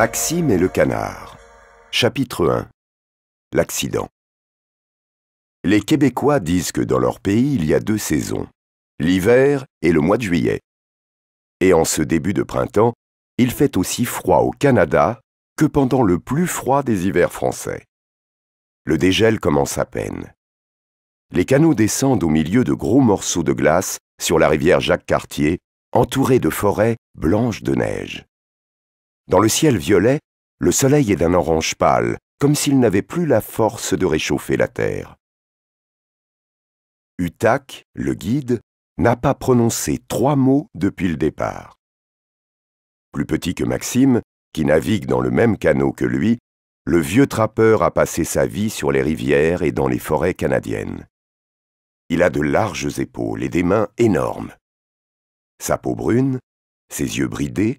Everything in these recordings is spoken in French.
Maxime et le canard. Chapitre 1 L'accident. Les Québécois disent que dans leur pays, il y a deux saisons, l'hiver et le mois de juillet. Et en ce début de printemps, il fait aussi froid au Canada que pendant le plus froid des hivers français. Le dégel commence à peine. Les canaux descendent au milieu de gros morceaux de glace sur la rivière Jacques-Cartier, entourée de forêts blanches de neige. Dans le ciel violet, le soleil est d'un orange pâle, comme s'il n'avait plus la force de réchauffer la terre. Utak, le guide, n'a pas prononcé trois mots depuis le départ. Plus petit que Maxime, qui navigue dans le même canot que lui, le vieux trappeur a passé sa vie sur les rivières et dans les forêts canadiennes. Il a de larges épaules et des mains énormes. Sa peau brune, ses yeux bridés,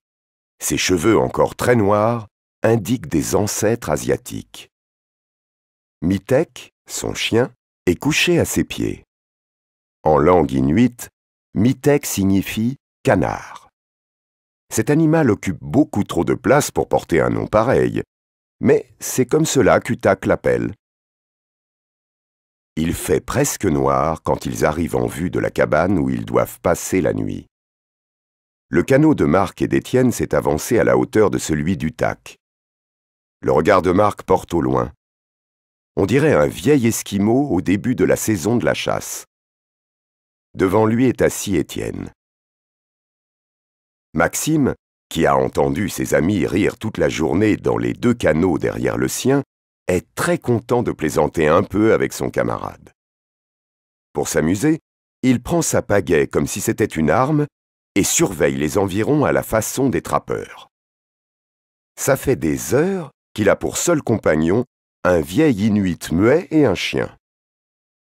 ses cheveux encore très noirs indiquent des ancêtres asiatiques. Mitek, son chien, est couché à ses pieds. En langue inuite, Mitek signifie canard. Cet animal occupe beaucoup trop de place pour porter un nom pareil, mais c'est comme cela qu'Utak l'appelle. Il fait presque noir quand ils arrivent en vue de la cabane où ils doivent passer la nuit le canot de Marc et d'Étienne s'est avancé à la hauteur de celui du tac. Le regard de Marc porte au loin. On dirait un vieil esquimau au début de la saison de la chasse. Devant lui est assis Étienne. Maxime, qui a entendu ses amis rire toute la journée dans les deux canots derrière le sien, est très content de plaisanter un peu avec son camarade. Pour s'amuser, il prend sa pagaie comme si c'était une arme et surveille les environs à la façon des trappeurs. Ça fait des heures qu'il a pour seul compagnon un vieil Inuit muet et un chien.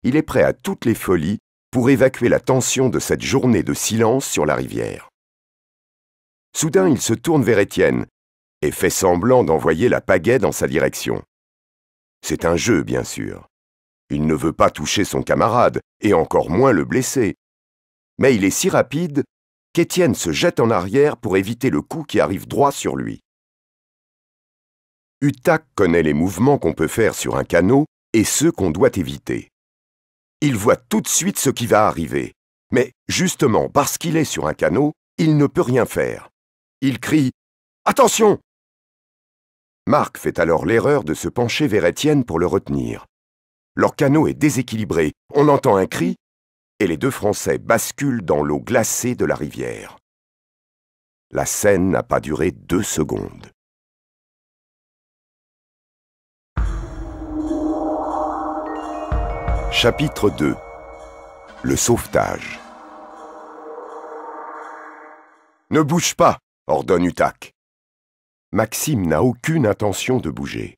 Il est prêt à toutes les folies pour évacuer la tension de cette journée de silence sur la rivière. Soudain, il se tourne vers Étienne et fait semblant d'envoyer la pagaie dans sa direction. C'est un jeu, bien sûr. Il ne veut pas toucher son camarade, et encore moins le blesser. Mais il est si rapide qu'Étienne se jette en arrière pour éviter le coup qui arrive droit sur lui. Utak connaît les mouvements qu'on peut faire sur un canot et ceux qu'on doit éviter. Il voit tout de suite ce qui va arriver, mais justement parce qu'il est sur un canot, il ne peut rien faire. Il crie ⁇ Attention !⁇ Marc fait alors l'erreur de se pencher vers Étienne pour le retenir. Leur canot est déséquilibré, on entend un cri et les deux Français basculent dans l'eau glacée de la rivière. La scène n'a pas duré deux secondes. Chapitre 2 Le sauvetage Ne bouge pas ordonne Utak. Maxime n'a aucune intention de bouger.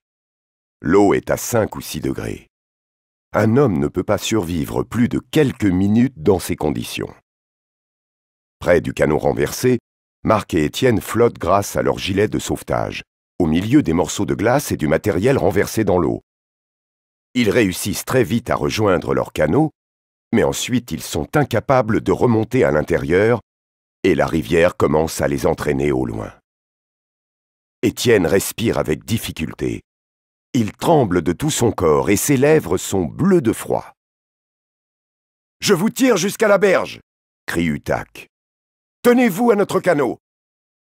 L'eau est à 5 ou 6 degrés. Un homme ne peut pas survivre plus de quelques minutes dans ces conditions. Près du canot renversé, Marc et Étienne flottent grâce à leur gilet de sauvetage, au milieu des morceaux de glace et du matériel renversé dans l'eau. Ils réussissent très vite à rejoindre leur canot, mais ensuite ils sont incapables de remonter à l'intérieur et la rivière commence à les entraîner au loin. Étienne respire avec difficulté. Il tremble de tout son corps et ses lèvres sont bleues de froid. Je vous tire jusqu'à la berge crie Utak. Tenez-vous à notre canot.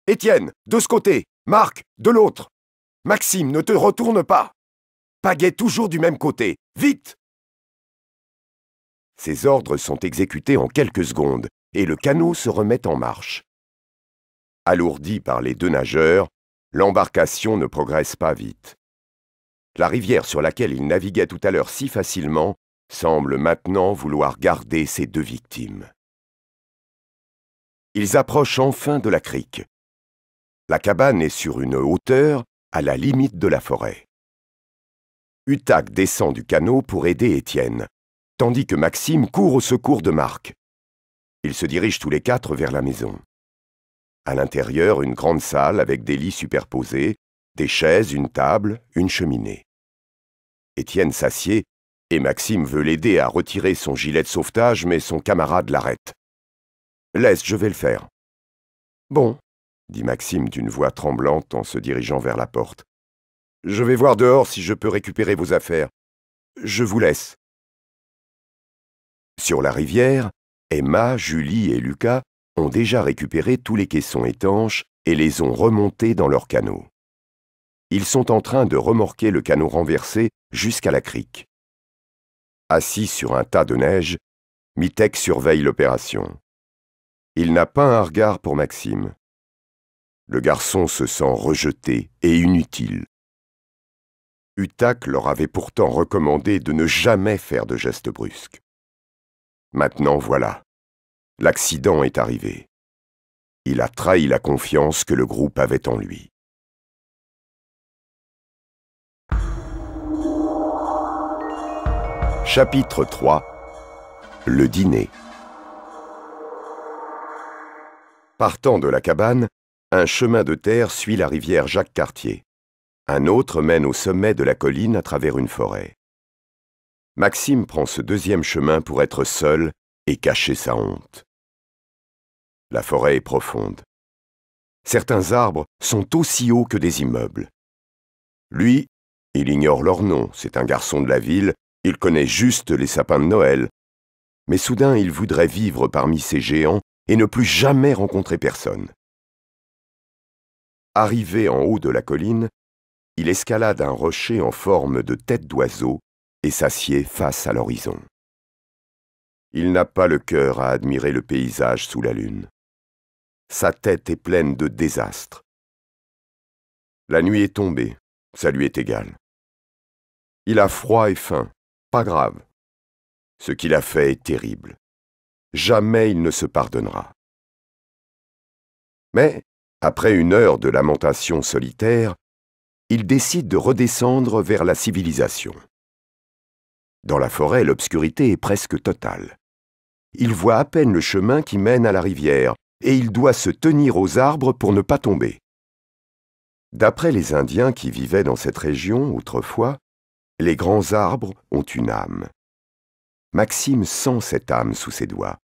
Étienne, de ce côté, Marc, de l'autre. Maxime, ne te retourne pas. Paguet toujours du même côté. Vite Ces ordres sont exécutés en quelques secondes et le canot se remet en marche. Alourdi par les deux nageurs, l'embarcation ne progresse pas vite. La rivière sur laquelle il naviguait tout à l'heure si facilement semble maintenant vouloir garder ses deux victimes. Ils approchent enfin de la crique. La cabane est sur une hauteur à la limite de la forêt. Utak descend du canot pour aider Étienne, tandis que Maxime court au secours de Marc. Ils se dirigent tous les quatre vers la maison. À l'intérieur, une grande salle avec des lits superposés, des chaises, une table, une cheminée. Étienne s'assied et Maxime veut l'aider à retirer son gilet de sauvetage, mais son camarade l'arrête. Laisse, je vais le faire. Bon, dit Maxime d'une voix tremblante en se dirigeant vers la porte. Je vais voir dehors si je peux récupérer vos affaires. Je vous laisse. Sur la rivière, Emma, Julie et Lucas ont déjà récupéré tous les caissons étanches et les ont remontés dans leur canot ils sont en train de remorquer le canot renversé jusqu'à la crique. Assis sur un tas de neige, Mitek surveille l'opération. Il n'a pas un regard pour Maxime. Le garçon se sent rejeté et inutile. Utak leur avait pourtant recommandé de ne jamais faire de gestes brusques. Maintenant voilà. L'accident est arrivé. Il a trahi la confiance que le groupe avait en lui. Chapitre 3 Le dîner Partant de la cabane, un chemin de terre suit la rivière Jacques-Cartier. Un autre mène au sommet de la colline à travers une forêt. Maxime prend ce deuxième chemin pour être seul et cacher sa honte. La forêt est profonde. Certains arbres sont aussi hauts que des immeubles. Lui, il ignore leur nom, c'est un garçon de la ville il connaît juste les sapins de Noël. Mais soudain, il voudrait vivre parmi ces géants et ne plus jamais rencontrer personne. Arrivé en haut de la colline, il escalade un rocher en forme de tête d'oiseau et s'assied face à l'horizon. Il n'a pas le cœur à admirer le paysage sous la lune. Sa tête est pleine de désastres. La nuit est tombée, ça lui est égal. Il a froid et faim pas grave. Ce qu'il a fait est terrible. Jamais il ne se pardonnera. Mais, après une heure de lamentation solitaire, il décide de redescendre vers la civilisation. Dans la forêt, l'obscurité est presque totale. Il voit à peine le chemin qui mène à la rivière, et il doit se tenir aux arbres pour ne pas tomber. D'après les Indiens qui vivaient dans cette région autrefois, les grands arbres ont une âme. Maxime sent cette âme sous ses doigts.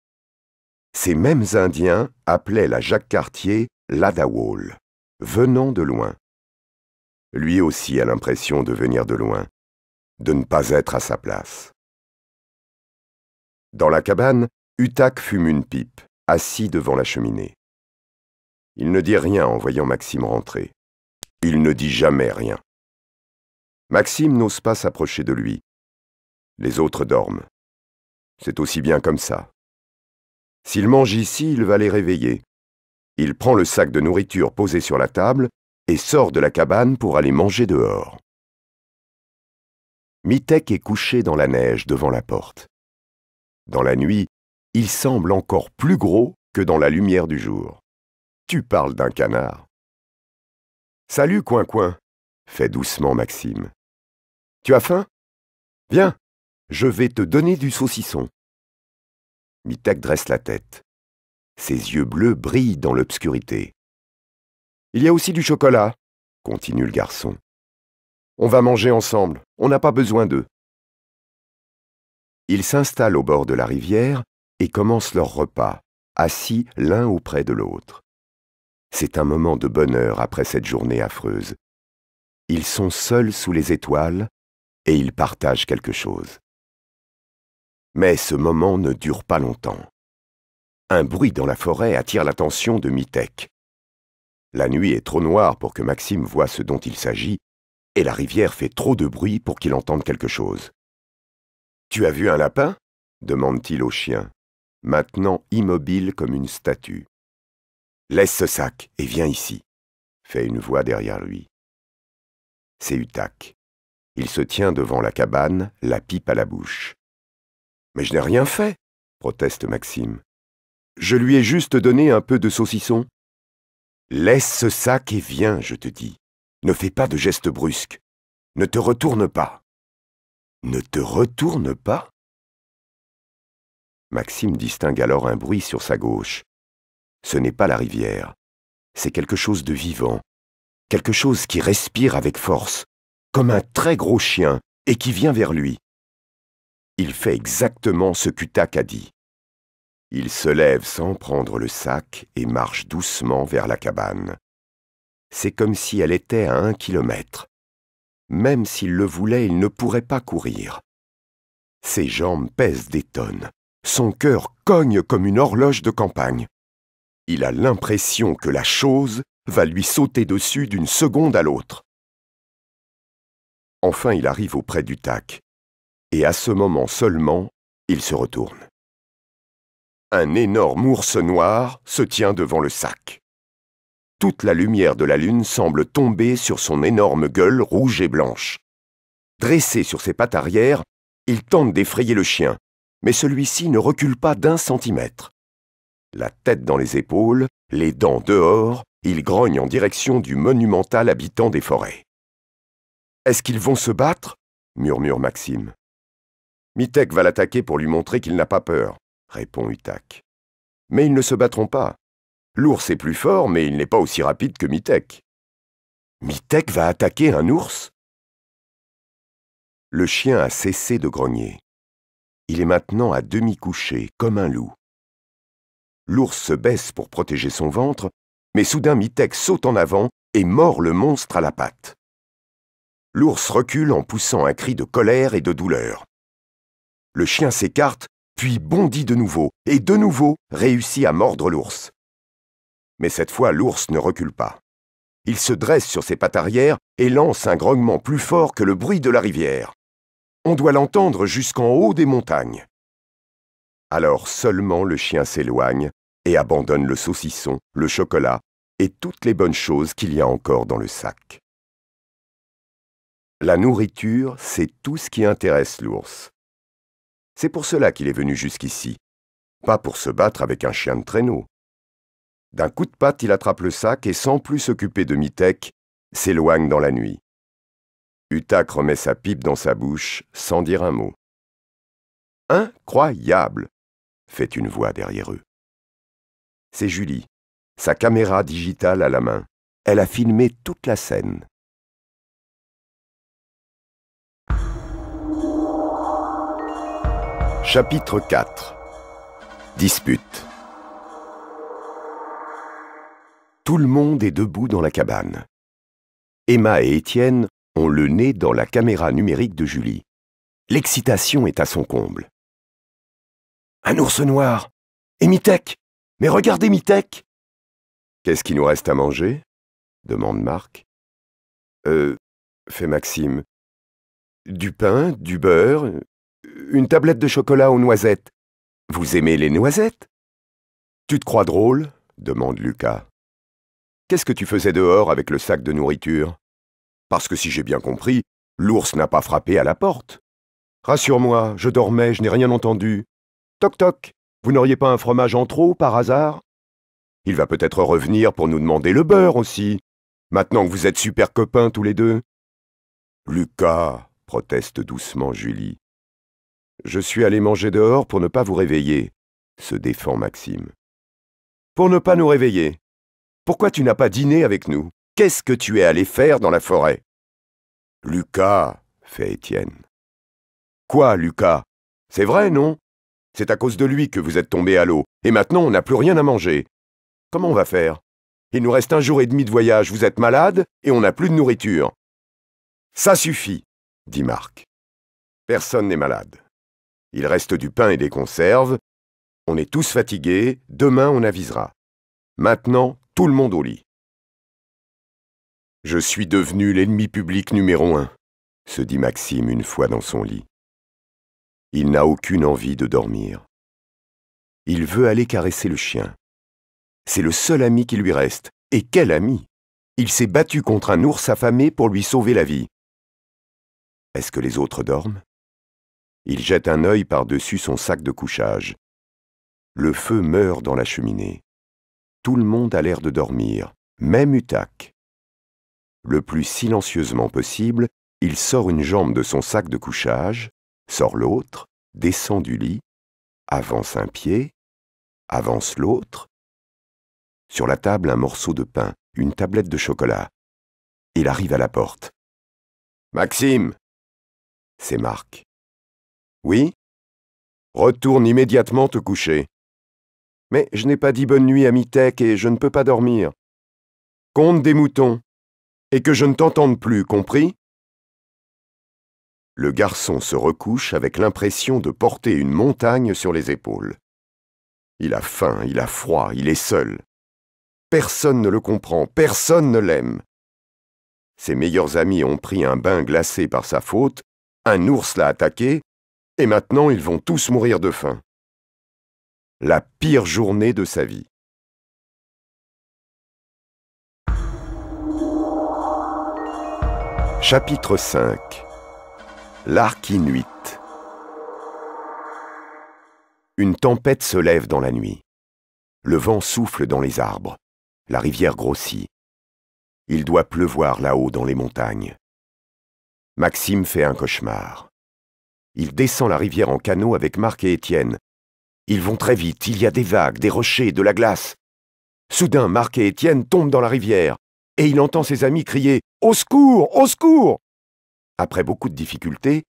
Ces mêmes Indiens appelaient la Jacques Cartier l'Adawol, venant de loin. Lui aussi a l'impression de venir de loin, de ne pas être à sa place. Dans la cabane, Utak fume une pipe, assis devant la cheminée. Il ne dit rien en voyant Maxime rentrer. Il ne dit jamais rien. Maxime n'ose pas s'approcher de lui. Les autres dorment. C'est aussi bien comme ça. S'il mange ici, il va les réveiller. Il prend le sac de nourriture posé sur la table et sort de la cabane pour aller manger dehors. Mitek est couché dans la neige devant la porte. Dans la nuit, il semble encore plus gros que dans la lumière du jour. Tu parles d'un canard. Salut, Coin-Coin, Fais doucement, Maxime. Tu as faim Viens, je vais te donner du saucisson. Mitek dresse la tête. Ses yeux bleus brillent dans l'obscurité. Il y a aussi du chocolat, continue le garçon. On va manger ensemble, on n'a pas besoin d'eux. Ils s'installent au bord de la rivière et commencent leur repas, assis l'un auprès de l'autre. C'est un moment de bonheur après cette journée affreuse. Ils sont seuls sous les étoiles et ils partagent quelque chose. Mais ce moment ne dure pas longtemps. Un bruit dans la forêt attire l'attention de Mitek. La nuit est trop noire pour que Maxime voie ce dont il s'agit, et la rivière fait trop de bruit pour qu'il entende quelque chose. Tu as vu un lapin demande-t-il au chien, maintenant immobile comme une statue. Laisse ce sac et viens ici, fait une voix derrière lui c'est Utak. Il se tient devant la cabane, la pipe à la bouche. Mais je n'ai rien fait, proteste Maxime. Je lui ai juste donné un peu de saucisson. Laisse ce sac et viens, je te dis. Ne fais pas de gestes brusques. Ne te retourne pas. Ne te retourne pas Maxime distingue alors un bruit sur sa gauche. Ce n'est pas la rivière. C'est quelque chose de vivant, quelque chose qui respire avec force, comme un très gros chien, et qui vient vers lui. Il fait exactement ce qu'Utak a dit. Il se lève sans prendre le sac et marche doucement vers la cabane. C'est comme si elle était à un kilomètre. Même s'il le voulait, il ne pourrait pas courir. Ses jambes pèsent des tonnes. Son cœur cogne comme une horloge de campagne. Il a l'impression que la chose va lui sauter dessus d'une seconde à l'autre. Enfin, il arrive auprès du tac, et à ce moment seulement, il se retourne. Un énorme ours noir se tient devant le sac. Toute la lumière de la lune semble tomber sur son énorme gueule rouge et blanche. Dressé sur ses pattes arrière, il tente d'effrayer le chien, mais celui-ci ne recule pas d'un centimètre. La tête dans les épaules, les dents dehors, il grogne en direction du monumental habitant des forêts. Est-ce qu'ils vont se battre murmure Maxime. Mitek va l'attaquer pour lui montrer qu'il n'a pas peur, répond Utak. Mais ils ne se battront pas. L'ours est plus fort, mais il n'est pas aussi rapide que Mitek. Mitek va attaquer un ours Le chien a cessé de grogner. Il est maintenant à demi couché, comme un loup. L'ours se baisse pour protéger son ventre, mais soudain Mitek saute en avant et mord le monstre à la patte. L'ours recule en poussant un cri de colère et de douleur. Le chien s'écarte, puis bondit de nouveau, et de nouveau réussit à mordre l'ours. Mais cette fois, l'ours ne recule pas. Il se dresse sur ses pattes arrière et lance un grognement plus fort que le bruit de la rivière. On doit l'entendre jusqu'en haut des montagnes. Alors seulement le chien s'éloigne, et abandonne le saucisson, le chocolat et toutes les bonnes choses qu'il y a encore dans le sac. La nourriture, c'est tout ce qui intéresse l'ours. C'est pour cela qu'il est venu jusqu'ici, pas pour se battre avec un chien de traîneau. D'un coup de patte, il attrape le sac et, sans plus s'occuper de Mitek, s'éloigne dans la nuit. Utak remet sa pipe dans sa bouche sans dire un mot. Incroyable fait une voix derrière eux c'est Julie, sa caméra digitale à la main. Elle a filmé toute la scène. Chapitre 4 Dispute Tout le monde est debout dans la cabane. Emma et Étienne ont le nez dans la caméra numérique de Julie. L'excitation est à son comble. Un ours noir Émitech mais regardez Mitek Qu'est-ce qui nous reste à manger demande Marc. Euh, fait Maxime. Du pain, du beurre, une tablette de chocolat aux noisettes. Vous aimez les noisettes Tu te crois drôle demande Lucas. Qu'est-ce que tu faisais dehors avec le sac de nourriture Parce que si j'ai bien compris, l'ours n'a pas frappé à la porte. Rassure-moi, je dormais, je n'ai rien entendu. Toc toc vous n'auriez pas un fromage en trop, par hasard Il va peut-être revenir pour nous demander le beurre aussi, maintenant que vous êtes super copains tous les deux. Lucas, proteste doucement Julie. Je suis allé manger dehors pour ne pas vous réveiller, se défend Maxime. Pour ne pas nous réveiller. Pourquoi tu n'as pas dîné avec nous Qu'est-ce que tu es allé faire dans la forêt Lucas, fait Étienne. Quoi, Lucas C'est vrai, non c'est à cause de lui que vous êtes tombé à l'eau, et maintenant on n'a plus rien à manger. Comment on va faire Il nous reste un jour et demi de voyage, vous êtes malade, et on n'a plus de nourriture. Ça suffit, dit Marc. Personne n'est malade. Il reste du pain et des conserves. On est tous fatigués, demain on avisera. Maintenant, tout le monde au lit. Je suis devenu l'ennemi public numéro un, se dit Maxime une fois dans son lit. Il n'a aucune envie de dormir. Il veut aller caresser le chien. C'est le seul ami qui lui reste. Et quel ami Il s'est battu contre un ours affamé pour lui sauver la vie. Est-ce que les autres dorment Il jette un œil par-dessus son sac de couchage. Le feu meurt dans la cheminée. Tout le monde a l'air de dormir, même Utak. Le plus silencieusement possible, il sort une jambe de son sac de couchage, sort l'autre, descend du lit, avance un pied, avance l'autre. Sur la table, un morceau de pain, une tablette de chocolat. Il arrive à la porte. Maxime C'est Marc. Oui Retourne immédiatement te coucher. Mais je n'ai pas dit bonne nuit à Mitek et je ne peux pas dormir. Compte des moutons. Et que je ne t'entende plus, compris le garçon se recouche avec l'impression de porter une montagne sur les épaules. Il a faim, il a froid, il est seul. Personne ne le comprend, personne ne l'aime. Ses meilleurs amis ont pris un bain glacé par sa faute, un ours l'a attaqué, et maintenant ils vont tous mourir de faim. La pire journée de sa vie. Chapitre 5 L'arc Une tempête se lève dans la nuit. Le vent souffle dans les arbres. La rivière grossit. Il doit pleuvoir là-haut dans les montagnes. Maxime fait un cauchemar. Il descend la rivière en canot avec Marc et Étienne. Ils vont très vite, il y a des vagues, des rochers, de la glace. Soudain, Marc et Étienne tombent dans la rivière, et il entend ses amis crier ⁇ Au secours Au secours !⁇ après beaucoup de difficultés,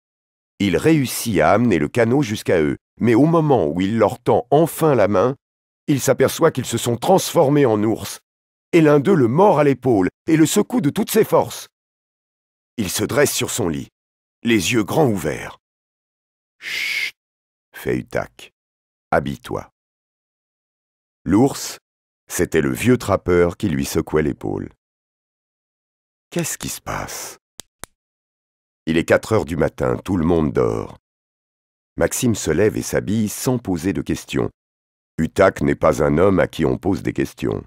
il réussit à amener le canot jusqu'à eux, mais au moment où il leur tend enfin la main, il s'aperçoit qu'ils se sont transformés en ours, et l'un d'eux le mord à l'épaule et le secoue de toutes ses forces. Il se dresse sur son lit, les yeux grands ouverts. Chut fait Utak. Habille-toi. L'ours, c'était le vieux trappeur qui lui secouait l'épaule. Qu'est-ce qui se passe il est 4 heures du matin, tout le monde dort. Maxime se lève et s'habille sans poser de questions. Utak n'est pas un homme à qui on pose des questions.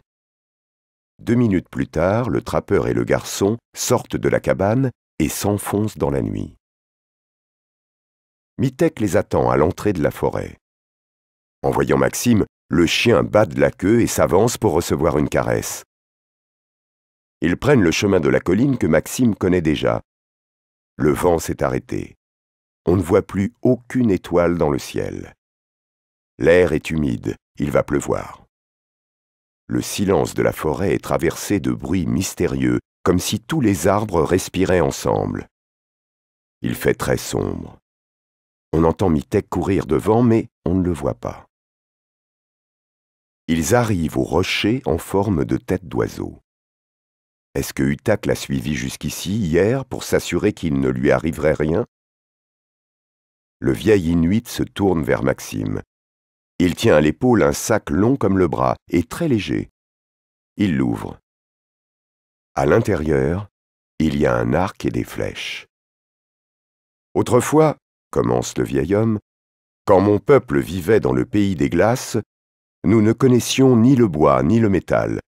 Deux minutes plus tard, le trappeur et le garçon sortent de la cabane et s'enfoncent dans la nuit. Mitek les attend à l'entrée de la forêt. En voyant Maxime, le chien bat de la queue et s'avance pour recevoir une caresse. Ils prennent le chemin de la colline que Maxime connaît déjà, le vent s'est arrêté. On ne voit plus aucune étoile dans le ciel. L'air est humide, il va pleuvoir. Le silence de la forêt est traversé de bruits mystérieux, comme si tous les arbres respiraient ensemble. Il fait très sombre. On entend Mitek courir devant, mais on ne le voit pas. Ils arrivent au rocher en forme de tête d'oiseau. Est-ce que Utak l'a suivi jusqu'ici, hier, pour s'assurer qu'il ne lui arriverait rien Le vieil Inuit se tourne vers Maxime. Il tient à l'épaule un sac long comme le bras et très léger. Il l'ouvre. À l'intérieur, il y a un arc et des flèches. Autrefois, commence le vieil homme, quand mon peuple vivait dans le pays des glaces, nous ne connaissions ni le bois ni le métal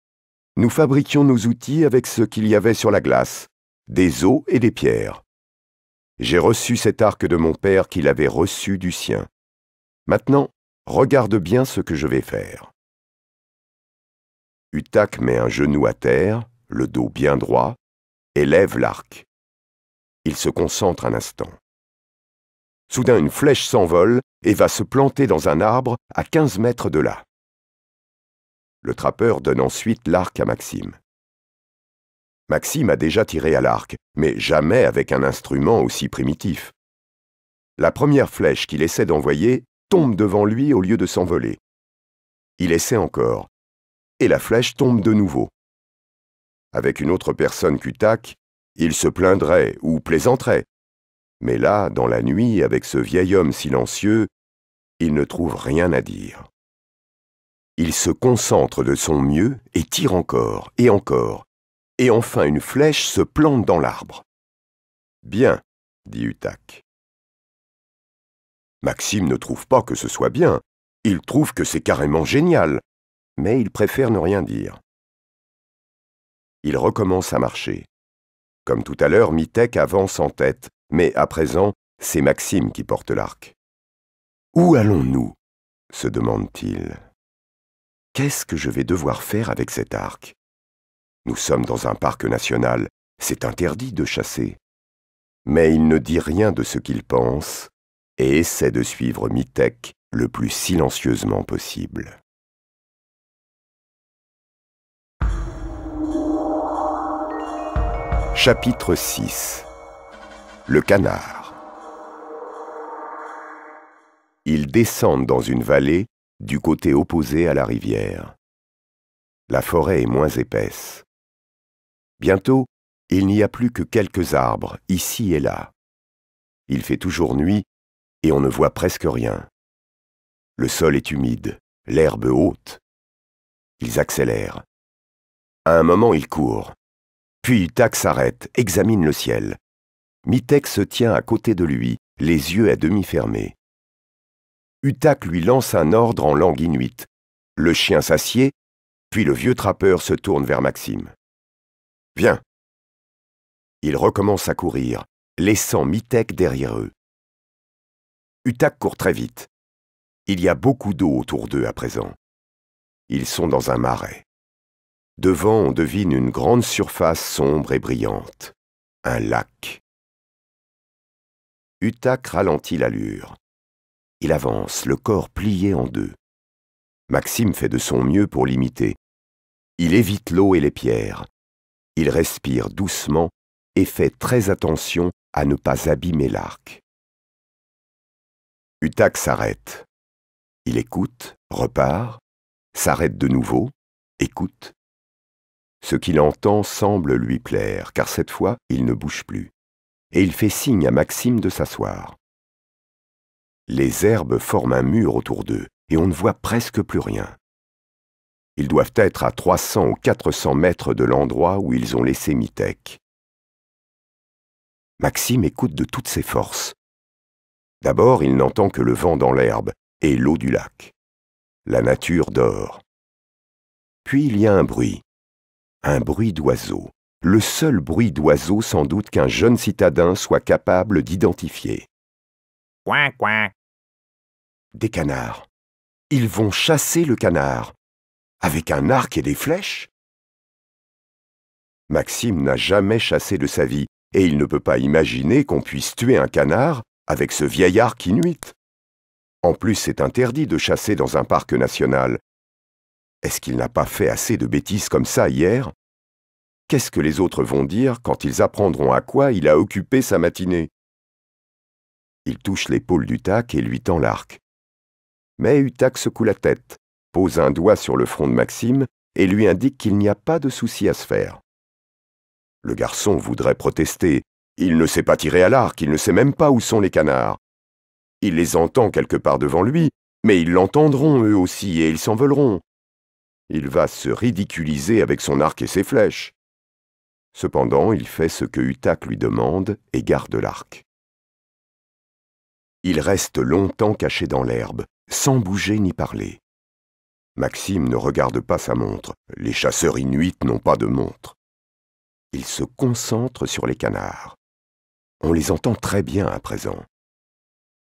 nous fabriquions nos outils avec ce qu'il y avait sur la glace, des os et des pierres. J'ai reçu cet arc de mon père qu'il avait reçu du sien. Maintenant, regarde bien ce que je vais faire. Utak met un genou à terre, le dos bien droit, et lève l'arc. Il se concentre un instant. Soudain, une flèche s'envole et va se planter dans un arbre à 15 mètres de là. Le trappeur donne ensuite l'arc à Maxime. Maxime a déjà tiré à l'arc, mais jamais avec un instrument aussi primitif. La première flèche qu'il essaie d'envoyer tombe devant lui au lieu de s'envoler. Il essaie encore, et la flèche tombe de nouveau. Avec une autre personne qu'Utak, il se plaindrait ou plaisanterait. Mais là, dans la nuit, avec ce vieil homme silencieux, il ne trouve rien à dire. Il se concentre de son mieux et tire encore et encore. Et enfin une flèche se plante dans l'arbre. Bien, dit Utak. Maxime ne trouve pas que ce soit bien. Il trouve que c'est carrément génial. Mais il préfère ne rien dire. Il recommence à marcher. Comme tout à l'heure, Mitek avance en tête, mais à présent, c'est Maxime qui porte l'arc. Où allons-nous se demande-t-il. Qu'est-ce que je vais devoir faire avec cet arc Nous sommes dans un parc national, c'est interdit de chasser. Mais il ne dit rien de ce qu'il pense et essaie de suivre Mitek le plus silencieusement possible. Chapitre 6 Le canard Ils descendent dans une vallée du côté opposé à la rivière. La forêt est moins épaisse. Bientôt, il n'y a plus que quelques arbres, ici et là. Il fait toujours nuit et on ne voit presque rien. Le sol est humide, l'herbe haute. Ils accélèrent. À un moment, ils courent. Puis Tak s'arrête, examine le ciel. Mitek se tient à côté de lui, les yeux à demi fermés. Utak lui lance un ordre en langue inuite. Le chien s'assied, puis le vieux trappeur se tourne vers Maxime. Viens. Il recommence à courir, laissant Mitek derrière eux. Utak court très vite. Il y a beaucoup d'eau autour d'eux à présent. Ils sont dans un marais. Devant, on devine une grande surface sombre et brillante. Un lac. Utak ralentit l'allure. Il avance, le corps plié en deux. Maxime fait de son mieux pour l'imiter. Il évite l'eau et les pierres. Il respire doucement et fait très attention à ne pas abîmer l'arc. Utak s'arrête. Il écoute, repart, s'arrête de nouveau, écoute. Ce qu'il entend semble lui plaire, car cette fois, il ne bouge plus. Et il fait signe à Maxime de s'asseoir. Les herbes forment un mur autour d'eux et on ne voit presque plus rien. Ils doivent être à 300 ou 400 mètres de l'endroit où ils ont laissé Mitek. Maxime écoute de toutes ses forces. D'abord, il n'entend que le vent dans l'herbe et l'eau du lac. La nature dort. Puis il y a un bruit. Un bruit d'oiseau. Le seul bruit d'oiseau sans doute qu'un jeune citadin soit capable d'identifier des canards. Ils vont chasser le canard. Avec un arc et des flèches Maxime n'a jamais chassé de sa vie, et il ne peut pas imaginer qu'on puisse tuer un canard avec ce vieillard qui nuit. En plus, c'est interdit de chasser dans un parc national. Est-ce qu'il n'a pas fait assez de bêtises comme ça hier Qu'est-ce que les autres vont dire quand ils apprendront à quoi il a occupé sa matinée Il touche l'épaule du tac et lui tend l'arc. Mais Utak secoue la tête, pose un doigt sur le front de Maxime et lui indique qu'il n'y a pas de souci à se faire. Le garçon voudrait protester. Il ne sait pas tirer à l'arc, il ne sait même pas où sont les canards. Il les entend quelque part devant lui, mais ils l'entendront eux aussi et ils s'envoleront. Il va se ridiculiser avec son arc et ses flèches. Cependant, il fait ce que Utak lui demande et garde l'arc. Il reste longtemps caché dans l'herbe, sans bouger ni parler. Maxime ne regarde pas sa montre. Les chasseurs inuits n'ont pas de montre. Il se concentre sur les canards. On les entend très bien à présent.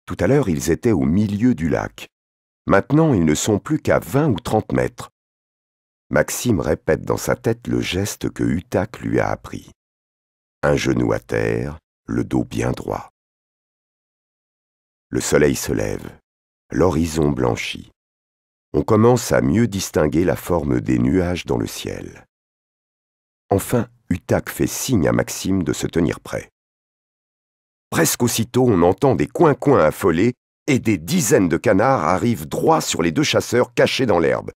Tout à l'heure, ils étaient au milieu du lac. Maintenant, ils ne sont plus qu'à vingt ou trente mètres. Maxime répète dans sa tête le geste que Utak lui a appris. Un genou à terre, le dos bien droit. Le soleil se lève l'horizon blanchit. On commence à mieux distinguer la forme des nuages dans le ciel. Enfin, Utak fait signe à Maxime de se tenir prêt. Presque aussitôt, on entend des coins-coins affolés et des dizaines de canards arrivent droit sur les deux chasseurs cachés dans l'herbe.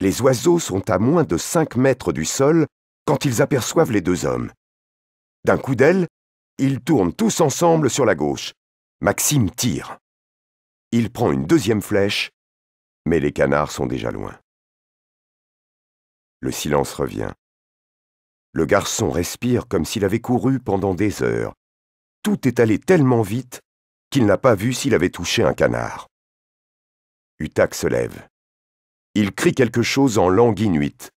Les oiseaux sont à moins de cinq mètres du sol quand ils aperçoivent les deux hommes. D'un coup d'aile, ils tournent tous ensemble sur la gauche. Maxime tire. Il prend une deuxième flèche, mais les canards sont déjà loin. Le silence revient. Le garçon respire comme s'il avait couru pendant des heures. Tout est allé tellement vite qu'il n'a pas vu s'il avait touché un canard. Utak se lève. Il crie quelque chose en langue inuite.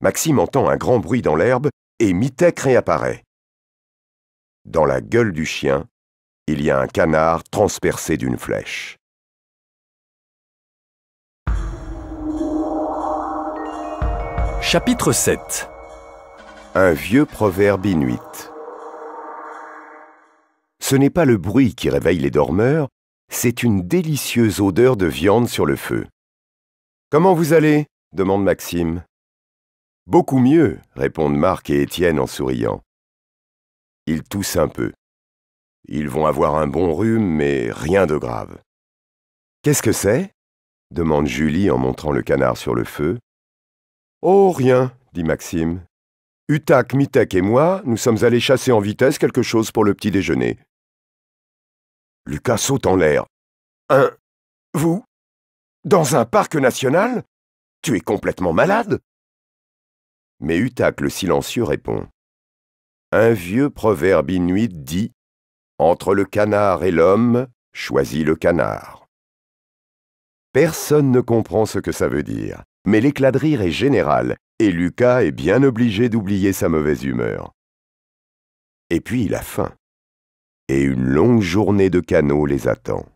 Maxime entend un grand bruit dans l'herbe et Mitek réapparaît. Dans la gueule du chien, il y a un canard transpercé d'une flèche. Chapitre 7 Un vieux proverbe inuit. Ce n'est pas le bruit qui réveille les dormeurs, c'est une délicieuse odeur de viande sur le feu. Comment vous allez demande Maxime. Beaucoup mieux, répondent Marc et Étienne en souriant. Ils toussent un peu. Ils vont avoir un bon rhume, mais rien de grave. Qu'est-ce que c'est demande Julie en montrant le canard sur le feu. Oh, rien, dit Maxime. Utak, Mitek et moi, nous sommes allés chasser en vitesse quelque chose pour le petit déjeuner. Lucas saute en l'air. Un. Vous Dans un parc national Tu es complètement malade Mais Utak, le silencieux, répond. Un vieux proverbe inuit dit entre le canard et l'homme, choisis le canard. Personne ne comprend ce que ça veut dire, mais l'éclat de rire est général, et Lucas est bien obligé d'oublier sa mauvaise humeur. Et puis il a faim. Et une longue journée de canot les attend.